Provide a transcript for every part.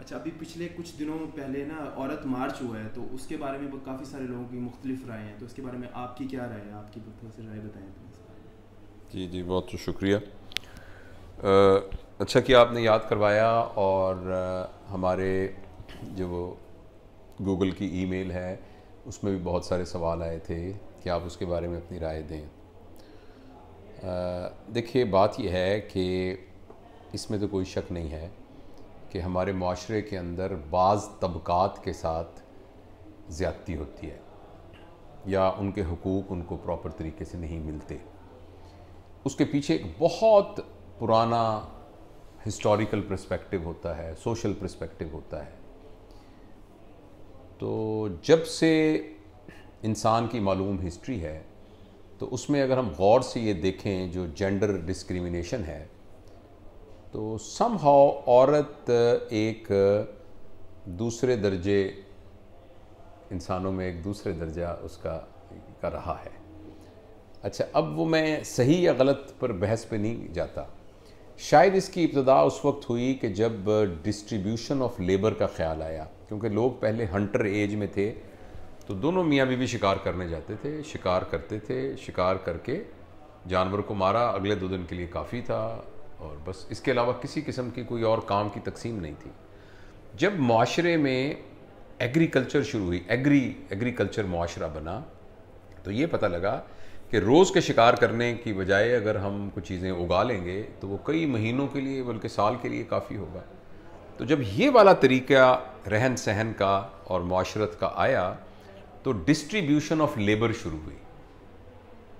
अच्छा अभी पिछले कुछ दिनों पहले ना औरत मार्च हुआ है तो उसके बारे में काफ़ी सारे लोगों की मुख्तलिफ राय हैं तो उसके बारे में आपकी क्या राय है आपकी थोड़ी सी राय बताएं जी जी बहुत तो शुक्रिया अच्छा कि आपने याद करवाया और हमारे जो वो गूगल की ईमेल है उसमें भी बहुत सारे सवाल आए थे कि आप उसके बारे में अपनी राय दें देखिए बात यह है कि इसमें तो कोई शक नहीं है कि हमारे माशरे के अंदर बाज़ तबक़ात के साथ ज़्यादती होती है या उनके हकूक़ उनको प्रॉपर तरीके से नहीं मिलते उसके पीछे एक बहुत पुराना हिस्टोरिकल प्रस्पेक्टिव होता है सोशल प्रस्पेक्टिव होता है तो जब से इंसान की मालूम हिस्ट्री है तो उसमें अगर हम गौर से ये देखें जो जेंडर डिस्क्रिमिनेशन है तो सम हाउ औरत एक दूसरे दर्जे इंसानों में एक दूसरे दर्जा उसका का रहा है अच्छा अब वो मैं सही या गलत पर बहस पे नहीं जाता शायद इसकी इब्तदा उस वक्त हुई कि जब डिस्ट्रीब्यूशन ऑफ लेबर का ख्याल आया क्योंकि लोग पहले हंटर एज में थे तो दोनों मियाँ बीवी शिकार करने जाते थे शिकार करते थे शिकार करके जानवर को मारा अगले दो दिन के लिए काफ़ी था और बस इसके अलावा किसी किस्म की कोई और काम की तकसीम नहीं थी जब माशरे में एग्रीकल्चर शुरू हुई एग्री एग्रीकल्चर माशरा बना तो ये पता लगा कि रोज़ के शिकार करने की बजाय अगर हम कुछ चीज़ें उगा लेंगे तो वो कई महीनों के लिए बल्कि साल के लिए काफ़ी होगा तो जब ये वाला तरीका रहन सहन का और माशरत का आया तो डिस्ट्रीब्यूशन ऑफ लेबर शुरू हुई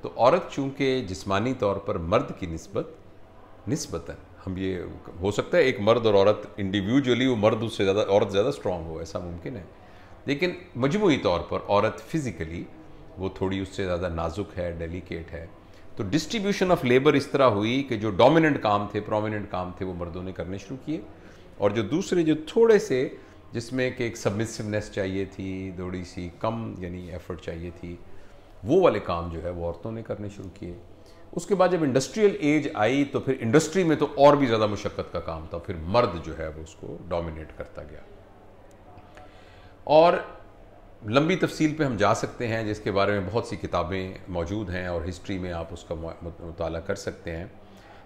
तो औरत चूंकि जिस्मानी तौर पर मर्द की नस्बत नस्बता हम ये हो सकता है एक मर्द और औरत इंडिविजुअली वो मर्द उससे ज़्यादा औरत ज़्यादा स्ट्रांग हो ऐसा मुमकिन है लेकिन मजमू तौर पर औरत फिज़िकली वो थोड़ी उससे ज़्यादा नाजुक है डेलीकेट है तो डिस्ट्रीब्यूशन ऑफ लेबर इस तरह हुई कि जो डोमिनेंट काम थे प्रोमिनेंट काम थे वो मर्दों ने करने शुरू किए और जो दूसरे जो थोड़े से जिसमें कि एक सबमिसिवनेस चाहिए थी थोड़ी सी कम यानी एफर्ट चाहिए थी वो वाले काम जो है वो औरतों ने करने शुरू किए उसके बाद जब इंडस्ट्रियल एज आई तो फिर इंडस्ट्री में तो और भी ज़्यादा मुशक्क़त का काम था फिर मर्द जो है वो उसको डोमिनेट करता गया और लंबी तफसील पे हम जा सकते हैं जिसके बारे में बहुत सी किताबें मौजूद हैं और हिस्ट्री में आप उसका मुताला कर सकते हैं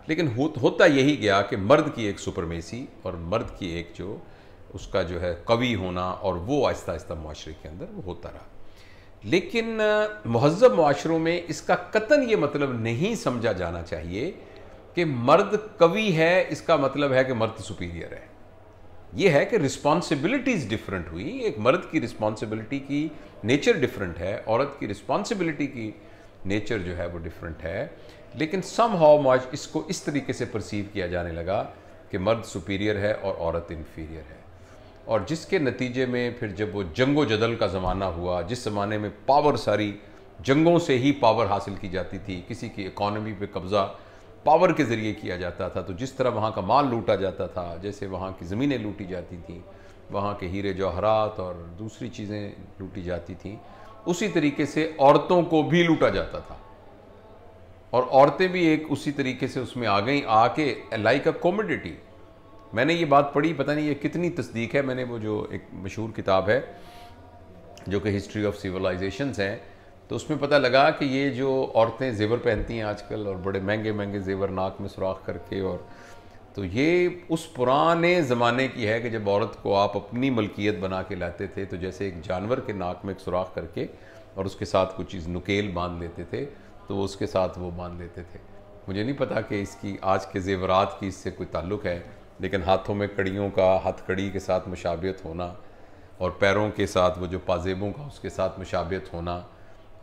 लेकिन हो, होता यही गया कि मर्द की एक सुपरमेसी और मर्द की एक जो उसका जो है कवि होना और वो आहिस्ता आहिस्ता माशरे के अंदर वो होता रहा लेकिन महजब माशरों में इसका कतन ये मतलब नहीं समझा जाना चाहिए कि मर्द कवि है इसका मतलब है कि मर्द सुपीरियर है ये है कि रिस्पॉन्सिबिलिटीज़ डिफरेंट हुई एक मर्द की रिस्पॉन्सिबिलिटी की नेचर डिफरेंट है औरत की रिस्पॉन्सिबिलिटी की नेचर जो है वो डिफरेंट है लेकिन सम हाउ मच इसको इस तरीके से परसीव किया जाने लगा कि मर्द सुपीरियर है और औरत इन्फीरियर है और जिसके नतीजे में फिर जब वो जंगो जदल का ज़माना हुआ जिस ज़माने में पावर सारी जंगों से ही पावर हासिल की जाती थी किसी की इकॉनमी पे कब्ज़ा पावर के ज़रिए किया जाता था तो जिस तरह वहाँ का माल लूटा जाता था जैसे वहाँ की ज़मीनें लूटी जाती थी वहाँ के हीरे जवाहरात और दूसरी चीज़ें लूटी जाती थी उसी तरीके से औरतों को भी लूटा जाता था और औरतें भी एक उसी तरीके से उसमें आ गई आके लाइक अ कॉमोडिटी मैंने ये बात पढ़ी पता नहीं ये कितनी तस्दीक है मैंने वो जो एक मशहूर किताब है जो कि हिस्ट्री ऑफ सिविलाइजेशन हैं तो उसमें पता लगा कि ये जो औरतें जेवर पहनती हैं आजकल और बड़े महंगे महंगे जेवर नाक में सुराख करके और तो ये उस पुराने ज़माने की है कि जब औरत को आप अपनी मलकियत बना के लाते थे तो जैसे एक जानवर के नाक में एक सुराख करके और उसके साथ कुछ चीज़ नुकेल बांध लेते थे तो उसके साथ वो बांध लेते थे मुझे नहीं पता कि इसकी आज के जेवरात की इससे कोई ताल्लुक़ है लेकिन हाथों में कड़ियों का हथकड़ी के साथ मुशाबियत होना और पैरों के साथ वो जो पाजेबों का उसके साथ मुशाबियत होना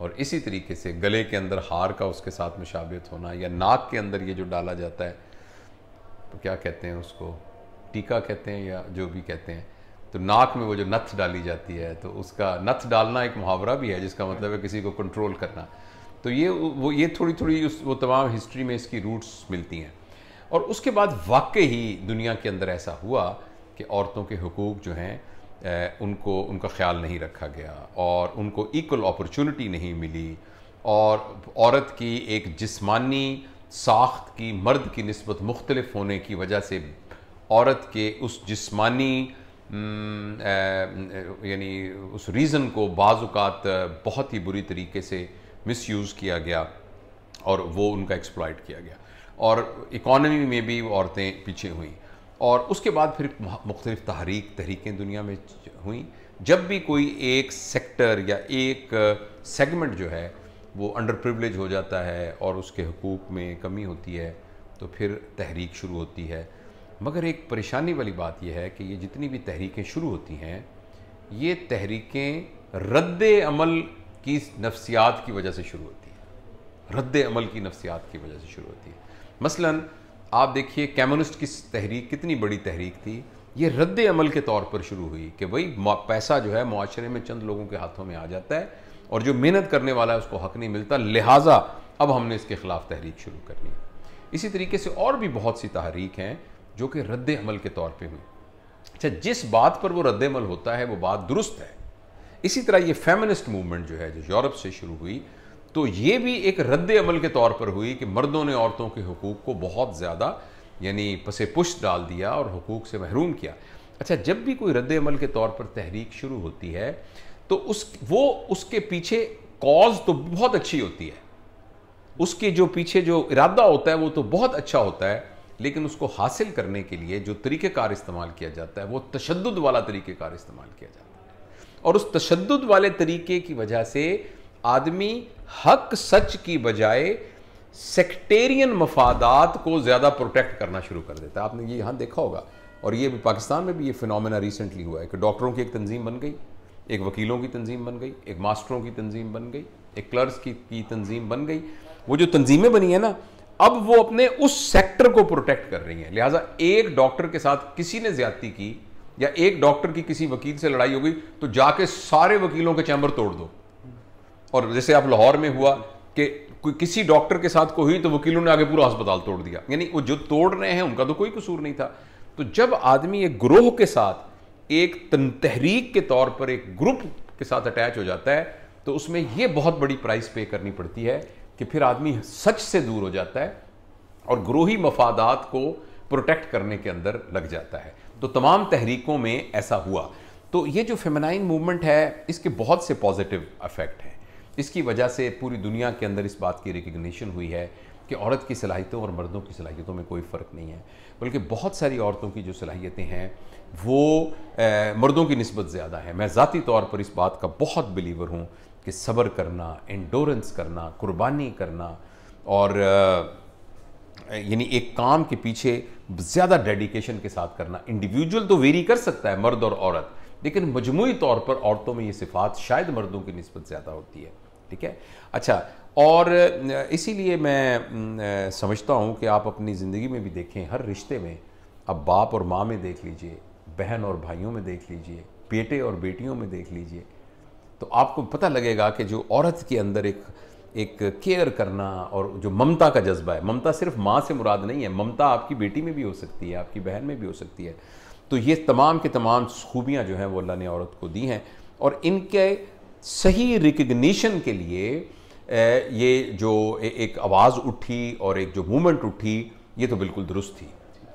और इसी तरीके से गले के अंदर हार का उसके साथ मुशाबियत होना या नाक के अंदर ये जो डाला जाता है तो क्या कहते हैं उसको टीका कहते हैं या जो भी कहते हैं तो नाक में वो जो नथ डाली जाती है तो उसका नथ डालना एक मुहावरा भी है जिसका मतलब है किसी को कंट्रोल करना तो ये वो ये थोड़ी थोड़ी उस वो तमाम हिस्ट्री में इसकी रूट्स मिलती हैं और उसके बाद वाकई ही दुनिया के अंदर ऐसा हुआ कि औरतों के हकूक़ जो हैं उनको उनका ख्याल नहीं रखा गया और उनको इक्वल अपॉर्चुनिटी नहीं मिली और औरत की एक जिस्मानी साख्त की मर्द की नस्बत मुख्तलफ होने की वजह से औरत के उस जिस्मानी यानी उस रीज़न को बाज़ात बहुत ही बुरी तरीके से मिसयूज़ किया गया और वो उनका एक्सप्लॉयट किया गया और इकॉनमी में भी औरतें पीछे हुई और उसके बाद फिर मुख्तलिफ तहरीक तहरीकें दुनिया में हुई जब भी कोई एक सेक्टर या एक सेगमेंट जो है वो अंडर प्रिवलेज हो जाता है और उसके हकूक़ में कमी होती है तो फिर तहरीक शुरू होती है मगर एक परेशानी वाली बात यह है कि ये जितनी भी तहरीकें शुरू होती हैं ये तहरीकें रद्द अमल की नफ्सियात की वजह से शुरू होती हैं रद्द अमल की नफ्सियात की वजह से शुरू होती है मसलन आप देखिए कम्युनिस्ट की तहरीक कितनी बड़ी तहरीक थी ये रद्द अमल के तौर पर शुरू हुई कि भाई पैसा जो है माशरे में चंद लोगों के हाथों में आ जाता है और जो मेहनत करने वाला है उसको हक नहीं मिलता लिहाजा अब हमने इसके ख़िलाफ़ तहरीक शुरू कर ली इसी तरीके से और भी बहुत सी तहरीक हैं जो कि रद्द अमल के तौर पर हुई अच्छा जिस बात पर वो रद्द अमल होता है वो बात दुरुस्त है इसी तरह ये फेमिनिस्ट मूवमेंट जो है जो यूरोप से शुरू हुई तो ये भी एक रद्द अमल के तौर पर हुई कि मर्दों ने औरतों के हकूक़ को बहुत ज़्यादा यानी पसे पुश डाल दिया और हकूक़ से महरूम किया अच्छा जब भी कोई रद्द अमल के तौर पर तहरीक शुरू होती है तो उस वो उसके पीछे कॉज तो बहुत अच्छी होती है उसके जो पीछे जो इरादा होता है वो तो बहुत अच्छा होता है लेकिन उसको हासिल करने के लिए जो तरीक़ेकार इस्तेमाल किया जाता है वो तशद वाला तरीक़ेकार इस्तेमाल किया जाता है और उस तशद वाले तरीके की वजह से आदमी हक सच की बजाय सेक्टेरियन मफादात को ज़्यादा प्रोटेक्ट करना शुरू कर देता है आपने ये यहां देखा होगा और ये भी पाकिस्तान में भी ये फिनोमेना रिसेंटली हुआ है कि डॉक्टरों की एक तंजीम बन गई एक वकीलों की तंजीम बन गई एक मास्टरों की तंजीम बन गई एक क्लर्स की, की तंजीम बन गई वो जो तंजीमें बनी है ना अब वो अपने उस सेक्टर को प्रोटेक्ट कर रही हैं लिहाजा एक डॉक्टर के साथ किसी ने ज्यादती की या एक डॉक्टर की किसी वकील से लड़ाई हो गई तो जाके सारे वकीलों के चैम्बर तोड़ दो और जैसे आप लाहौर में हुआ कि कोई किसी डॉक्टर के साथ कोई तो वकीलों ने आगे पूरा अस्पताल तोड़ दिया यानी वो जो तोड़ रहे हैं उनका तो कोई कसूर नहीं था तो जब आदमी एक ग्रोह के साथ एक तहरीक के तौर पर एक ग्रुप के साथ अटैच हो जाता है तो उसमें ये बहुत बड़ी प्राइस पे करनी पड़ती है कि फिर आदमी सच से दूर हो जाता है और ग्रोही मफादात को प्रोटेक्ट करने के अंदर लग जाता है तो तमाम तहरीकों में ऐसा हुआ तो ये जो फेमनाइन मूवमेंट है इसके बहुत से पॉजिटिव अफेक्ट हैं इसकी वजह से पूरी दुनिया के अंदर इस बात की रिकग्निशन हुई है कि औरत की सलाहियतों और मर्दों की सलाहियतों में कोई फ़र्क नहीं है बल्कि बहुत सारी औरतों की जो सलाहियतें हैं वो ए, मर्दों की नस्बत ज़्यादा है मैं ज़ाती तौर पर इस बात का बहुत बिलीवर हूँ कि सब्र करना इंडोरेंस करना कुर्बानी करना और यानी एक काम के पीछे ज़्यादा डेडिकेशन के साथ करना इंडिविजुअल तो वेरी कर सकता है मर्द और औरत लेकिन मजमू तौर पर औरतों में ये सिफात शायद मर्दों की नस्बत ज़्यादा होती है ठीक है अच्छा और इसीलिए मैं समझता हूँ कि आप अपनी ज़िंदगी में भी देखें हर रिश्ते में अब बाप और माँ में देख लीजिए बहन और भाइयों में देख लीजिए बेटे और बेटियों में देख लीजिए तो आपको पता लगेगा कि जो औरत के अंदर एक एक केयर करना और जो ममता का जज्बा है ममता सिर्फ माँ से मुराद नहीं है ममता आपकी बेटी में भी हो सकती है आपकी बहन में भी हो सकती है तो ये तमाम के तमाम खूबियाँ जो हैं वो अल्लाह ने औरत को दी हैं और इनके सही रिकग्निशन के लिए ये जो एक आवाज़ उठी और एक जो मूवमेंट उठी ये तो बिल्कुल दुरुस्त थी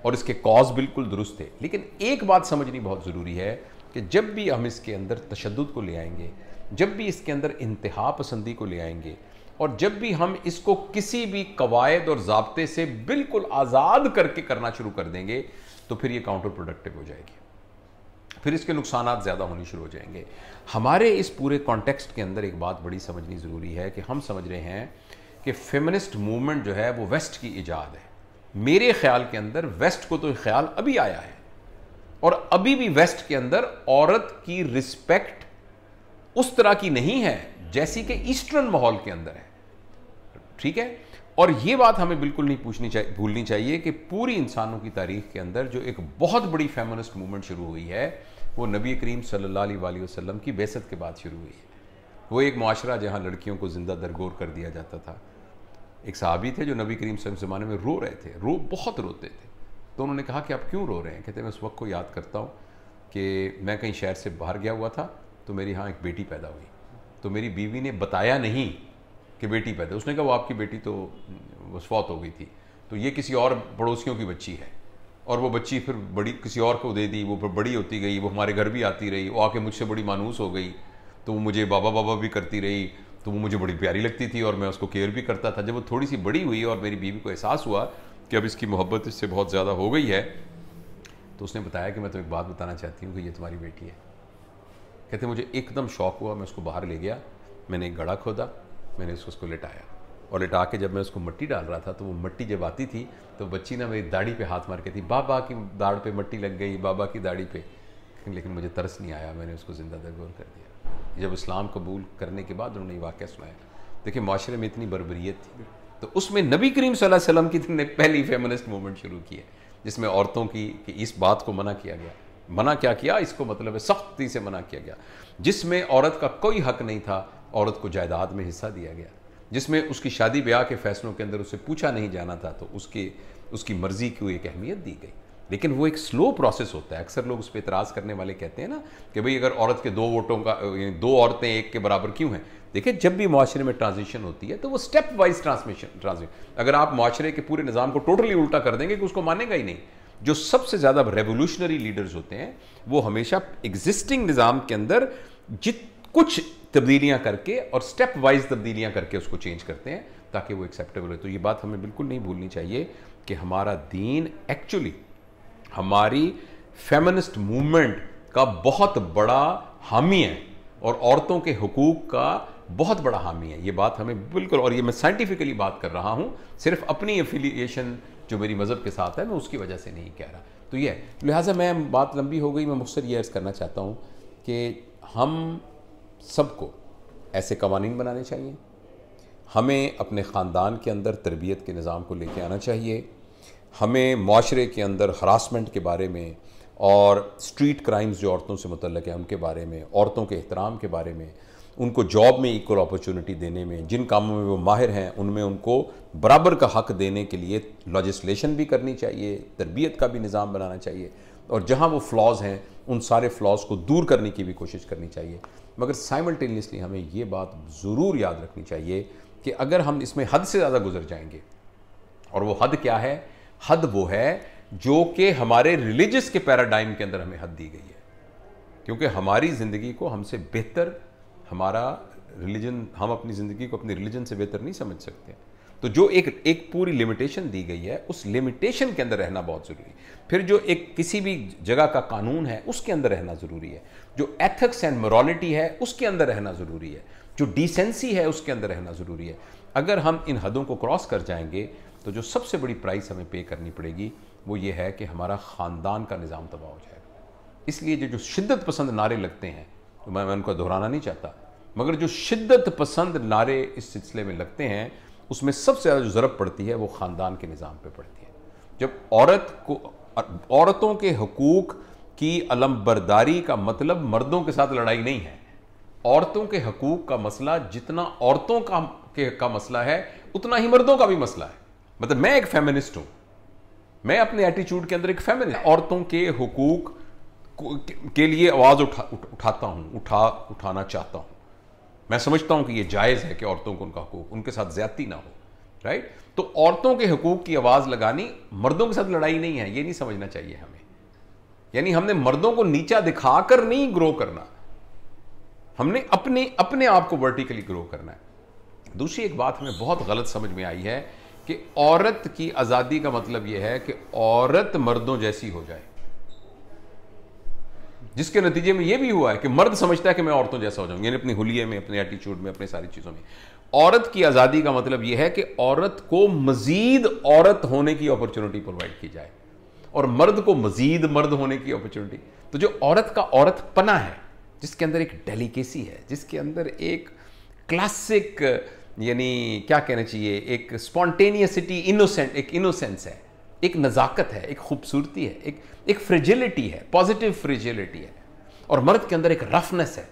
और इसके कॉज बिल्कुल दुरुस्त थे लेकिन एक बात समझनी बहुत ज़रूरी है कि जब भी हम इसके अंदर तशद को ले आएंगे जब भी इसके अंदर इंतहा पसंदी को ले आएंगे और जब भी हम इसको किसी भी कवायद और जबते से बिल्कुल आज़ाद करके करना शुरू कर देंगे तो फिर ये काउंटर प्रोडक्टिव हो जाएगी फिर इसके नुकसान ज़्यादा होने शुरू हो जाएंगे हमारे इस पूरे कॉन्टेक्स्ट के अंदर एक बात बड़ी समझनी ज़रूरी है कि हम समझ रहे हैं कि फेमिनिस्ट मूवमेंट जो है वो वेस्ट की ईजाद है मेरे ख्याल के अंदर वेस्ट को तो ख्याल अभी आया है और अभी भी वेस्ट के अंदर औरत की रिस्पेक्ट उस तरह की नहीं है जैसी कि ईस्टर्न माहौल के अंदर है ठीक है और यह बात हमें बिल्कुल नहीं पूछनी चाहिए भूलनी चाहिए कि पूरी इंसानों की तारीख के अंदर जो एक बहुत बड़ी फेमनिस्ट मूवमेंट शुरू हुई है वो नबी करीम सल्लल्लाहु अलैहि वसल्लम की बेसत के बाद शुरू हुई वो एक माशरा जहाँ लड़कियों को ज़िंदा दरगोर कर दिया जाता था एक साहबी थे जो नबी करीम स्वयं ज़माने में रो रहे थे रो बहुत रोते थे तो उन्होंने कहा कि आप क्यों रो रहे हैं कहते मैं उस वक्त को याद करता हूँ कि मैं कहीं शहर से बाहर गया हुआ था तो मेरे यहाँ एक बेटी पैदा हुई तो मेरी बीवी ने बताया नहीं कि बेटी पैदा उसने कहा वो आपकी बेटी तो वो हो गई थी तो ये किसी और पड़ोसियों की बच्ची है और वो बच्ची फिर बड़ी किसी और को दे दी वो फिर बड़ी होती गई वो हमारे घर भी आती रही वो आके मुझसे बड़ी मानूस हो गई तो वो मुझे बाबा बाबा भी करती रही तो वो मुझे बड़ी प्यारी लगती थी और मैं उसको केयर भी करता था जब वो थोड़ी सी बड़ी हुई और मेरी बीवी को एहसास हुआ कि अब इसकी मोहब्बत इससे बहुत ज़्यादा हो गई है तो उसने बताया कि मैं तो एक बात बताना चाहती हूँ कि ये तुम्हारी बेटी है कहते मुझे एकदम शौक हुआ मैं उसको बाहर ले गया मैंने एक गड़ा खोदा मैंने उसको उसको लिटाया और लिटा के जब मैं उसको मट्टी डाल रहा था तो वो मट्टी जब आती थी तो बच्ची ना मेरी दाढ़ी पे हाथ मार के थी बाबा की दाढ़ पे मट्टी लग गई बाबा की दाढ़ी पे लेकिन मुझे तरस नहीं आया मैंने उसको ज़िंदा दरगोर कर दिया जब इस्लाम कबूल करने के बाद उन्होंने ये वाक्य सुनाया देखिए माशरे में इतनी बरबरीत थी तो उसमें नबी करीम वसल्लम की तो ने पहली फेमनिस्ट मूवमेंट शुरू की है जिसमें औरतों की कि इस बात को मना किया गया मना क्या किया इसको मतलब है सख्ती से मना किया गया जिसमें औरत का कोई हक नहीं था औरत को जायदाद में हिस्सा दिया गया जिसमें उसकी शादी ब्याह के फैसलों के अंदर उसे पूछा नहीं जाना था तो उसके उसकी मर्ज़ी को एक अहमियत दी गई लेकिन वो एक स्लो प्रोसेस होता है अक्सर लोग उस पर इतराज़ करने वाले कहते हैं ना कि भाई अगर औरत के दो वोटों का दो औरतें एक के बराबर क्यों हैं देखिए जब भी माशरे में ट्रांजिशन होती है तो वो स्टेप वाइज ट्रांसमिशन ट्रांजिशन अगर आप माशरे के पूरे निज़ाम को टोटली उल्टा कर देंगे कि उसको मानेगा ही नहीं जो सबसे ज़्यादा रेवोल्यूशनरी लीडर्स होते हैं वो हमेशा एग्जिस्टिंग निज़ाम के अंदर जित कुछ तब्दीलियां करके और स्टेप वाइज तब्दीलियां करके उसको चेंज करते हैं ताकि वो एक्सेप्टेबल हो तो ये बात हमें बिल्कुल नहीं भूलनी चाहिए कि हमारा दीन एक्चुअली हमारी फेमिनिस्ट मूवमेंट का बहुत बड़ा हामी है और औरतों के हकूक़ का बहुत बड़ा हामी है ये बात हमें बिल्कुल और ये मैं साइंटिफिकली बात कर रहा हूँ सिर्फ अपनी एफिलिएशन जो मेरी मज़हब के साथ है मैं उसकी वजह से नहीं कह रहा तो ये लिहाजा मैं बात लंबी हो गई मैं मुख्तर ये अर्ज़ करना चाहता हूँ कि हम सबको ऐसे कवानीन बनाने चाहिए हमें अपने ख़ानदान के अंदर तरबियत के निज़ाम को लेके आना चाहिए हमें माशरे के अंदर हरासमेंट के बारे में और स्ट्रीट क्राइम्स जो औरतों से मुतल है उनके बारे में औरतों के अहतराम के बारे में उनको जॉब में इक्वल अपॉर्चुनिटी देने में जिन कामों में वो माहिर हैं उनमें उनको बराबर का हक देने के लिए लॉजिस्लेशन भी करनी चाहिए तरबियत का भी निज़ाम बनाना चाहिए और जहाँ वो फ्लॉज़ हैं उन सारे फ्लॉज को दूर करने की भी कोशिश करनी चाहिए मगर साइमल्टेनियसली हमें ये बात ज़रूर याद रखनी चाहिए कि अगर हम इसमें हद से ज़्यादा गुजर जाएंगे और वो हद क्या है हद वो है जो कि हमारे रिलीज़स के पैराडाइम के अंदर हमें हद दी गई है क्योंकि हमारी ज़िंदगी को हमसे बेहतर हमारा रिलीजन हम अपनी ज़िंदगी को अपने रिलीजन से बेहतर नहीं समझ सकते तो जो एक एक पूरी लिमिटेशन दी गई है उस लिमिटेशन के अंदर रहना बहुत ज़रूरी है फिर जो एक किसी भी जगह का कानून है उसके अंदर रहना ज़रूरी है जो एथिक्स एंड मोरालिटी है उसके अंदर रहना ज़रूरी है जो डिसेंसी है उसके अंदर रहना ज़रूरी है अगर हम इन हदों को क्रॉस कर जाएंगे तो जो सबसे बड़ी प्राइस हमें पे करनी पड़ेगी वो ये है कि हमारा ख़ानदान का निज़ाम तबाह हो जाएगा इसलिए जो जो शिद्दत पसंद नारे लगते हैं तो मैं, मैं उनको दोहराना नहीं चाहता मगर जो शिद्दत पसंद नारे इस सिलसिले में लगते हैं उसमें सबसे ज़्यादा जो ज़रूरत पड़ती है वो ख़ानदान के निज़ाम पर पड़ती है जब औरत को औरतों के हकूक़ की अलमबरदारी का मतलब मर्दों के साथ लड़ाई नहीं है औरतों के हकूक़ का मसला जितना औरतों का के का मसला है उतना ही मर्दों का भी मसला है मतलब मैं एक फेमिनिस्ट हूँ मैं अपने एटीट्यूड के अंदर एक फेमिनिस्ट औरतों के हकूक़ के लिए आवाज़ उठा उठाता हूँ उठा उठाना चाहता हूँ मैं समझता हूं कि यह जायज़ है कि औरतों को उनका हकूक उनके साथ ज्यादती ना हो राइट तो औरतों के हकूक की आवाज़ लगानी मर्दों के साथ लड़ाई नहीं है ये नहीं समझना चाहिए हमें यानी हमने मर्दों को नीचा दिखाकर नहीं ग्रो करना हमने अपने अपने आप को वर्टिकली ग्रो करना है दूसरी एक बात हमें बहुत गलत समझ में आई है कि औरत की आज़ादी का मतलब यह है कि औरत मर्दों जैसी हो जाए जिसके नतीजे में यह भी हुआ है कि मर्द समझता है कि मैं औरतों जैसा हो जाऊंगी यानी अपनी हुलिये में अपने एटीट्यूड में अपनी सारी चीज़ों में औरत की आज़ादी का मतलब यह है कि औरत को मजीद औरत होने की अपॉर्चुनिटी प्रोवाइड की जाए और मर्द को मजीद मर्द होने की अपॉर्चुनिटी तो जो औरत का औरत पना है जिसके अंदर एक डेलीकेसी है जिसके अंदर एक क्लासिक यानी क्या कहना चाहिए एक स्पॉन्टेनियसिटी इनोसेंट एक इनोसेंस है एक नज़ाकत है एक खूबसूरती है एक एक फ्रिजिलिटी है पॉजिटिव फ्रिजिलिटी है और मर्द के अंदर एक रफनेस है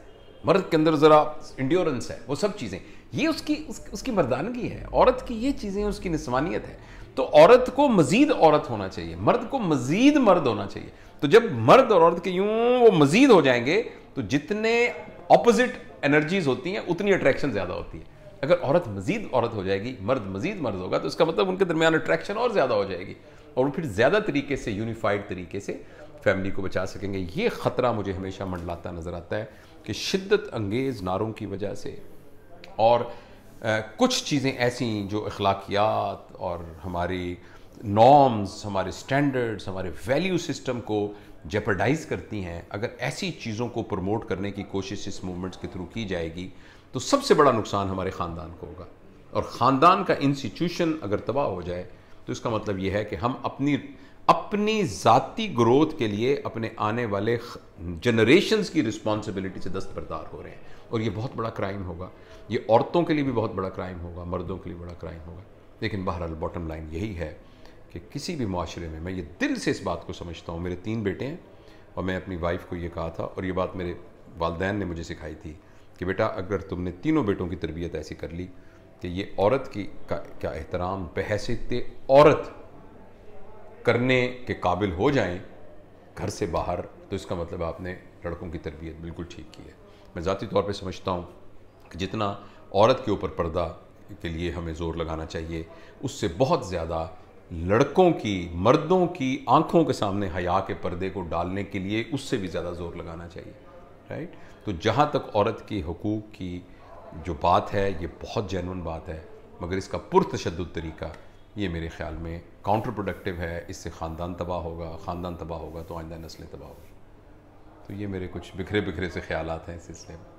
मर्द के अंदर ज़रा इंड्योरेंस है वो सब चीज़ें ये उसकी उस, उसकी मर्दानगी है औरत की ये चीज़ें उसकी निस्वानियत है तो औरत को मजीद औरत होना चाहिए मर्द को मजीद मर्द होना चाहिए तो जब मर्द और औरत के यूं वो मजीद हो जाएंगे तो जितने ऑपोजिट एनर्जीज होती हैं उतनी अट्रैक्शन ज़्यादा होती है अगर औरत मजीद औरत हो जाएगी मर्द मजीद मर्द होगा तो इसका मतलब उनके दरमियान अट्रैक्शन और ज़्यादा हो जाएगी और फिर ज़्यादा तरीके से यूनिफाइड तरीके से फैमिली को बचा सकेंगे ये ख़तरा मुझे हमेशा मंडलाता नज़र आता है कि शिद्दत अंगेज़ नारों की वजह से और आ, कुछ चीज़ें ऐसी जो अखलाकियात और हमारी नॉर्म्स हमारे स्टैंडर्ड्स हमारे वैल्यू सिस्टम को जेपरडाइज करती हैं अगर ऐसी चीज़ों को प्रमोट करने की कोशिश इस मूवमेंट्स के थ्रू की जाएगी तो सबसे बड़ा नुकसान हमारे ख़ानदान को होगा और ख़ानदान का इंस्टीट्यूशन अगर तबाह हो जाए तो इसका मतलब ये है कि हम अपनी अपनी जाति ग्रोथ के लिए अपने आने वाले जनरेशन्स की रिस्पॉन्सिबिलिटी से दस्तबरदार हो रहे हैं और ये बहुत बड़ा क्राइम होगा ये औरतों के लिए भी बहुत बड़ा क्राइम होगा मर्दों के लिए बड़ा क्राइम होगा लेकिन बहरहाल बॉटम लाइन यही है कि किसी भी माशरे में मैं ये दिल से इस बात को समझता हूँ मेरे तीन बेटे हैं और मैं अपनी वाइफ को ये कहा था और ये बात मेरे वालदेन ने मुझे सिखाई थी कि बेटा अगर तुमने तीनों बेटों की तरबियत ऐसी कर ली कि ये औरत की का क्या एहतराम बहसीत औरत करने के काबिल हो जाएं घर से बाहर तो इसका मतलब आपने लड़कों की तरबियत बिल्कुल ठीक की है मैं ज़ाती तौर पे समझता हूँ कि जितना औरत के ऊपर पर्दा के लिए हमें ज़ोर लगाना चाहिए उससे बहुत ज़्यादा लड़कों की मर्दों की आंखों के सामने हया के पर्दे को डालने के लिए उससे भी ज़्यादा ज़ोर लगाना चाहिए राइट तो जहाँ तक औरत के हकूक़ की जो बात है ये बहुत जेनवन बात है मगर इसका पुरतशद तरीका ये मेरे ख्याल में काउंटर प्रोडक्टिव है इससे ख़ानदान तबाह होगा ख़ानदान तबाह होगा तो आइंदा नस्लें तबाह होगी तो ये मेरे कुछ बिखरे बिखरे से ख्याल हैं इस सिलसिले में